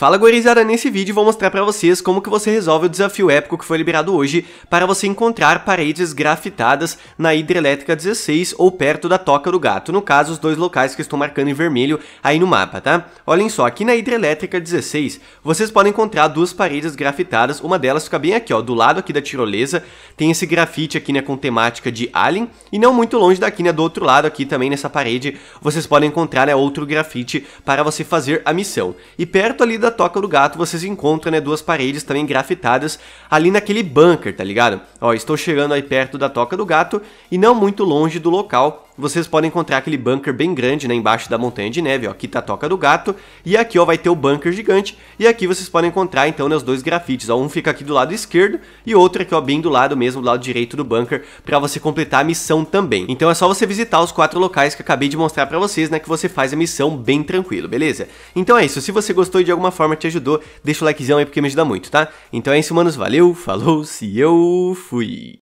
Fala gurizada, nesse vídeo vou mostrar para vocês como que você resolve o desafio épico que foi liberado hoje para você encontrar paredes grafitadas na hidrelétrica 16 ou perto da Toca do Gato, no caso os dois locais que estou marcando em vermelho aí no mapa, tá? Olhem só, aqui na hidrelétrica 16 vocês podem encontrar duas paredes grafitadas, uma delas fica bem aqui ó, do lado aqui da tirolesa, tem esse grafite aqui né, com temática de Alien, e não muito longe daqui né, do outro lado aqui também nessa parede vocês podem encontrar né, outro grafite para você fazer a missão. E perto ali da da Toca do Gato vocês encontram, né, duas paredes também grafitadas ali naquele bunker, tá ligado? Ó, estou chegando aí perto da Toca do Gato e não muito longe do local vocês podem encontrar aquele bunker bem grande né, embaixo da montanha de neve, ó, aqui tá a toca do gato, e aqui ó, vai ter o bunker gigante, e aqui vocês podem encontrar então né, os dois grafites, ó, um fica aqui do lado esquerdo e outro aqui ó, bem do lado mesmo, do lado direito do bunker, para você completar a missão também. Então é só você visitar os quatro locais que acabei de mostrar para vocês, né, que você faz a missão bem tranquilo, beleza? Então é isso, se você gostou e de alguma forma te ajudou, deixa o likezão aí porque me ajuda muito, tá? Então é isso, manos, valeu, falou, se eu fui!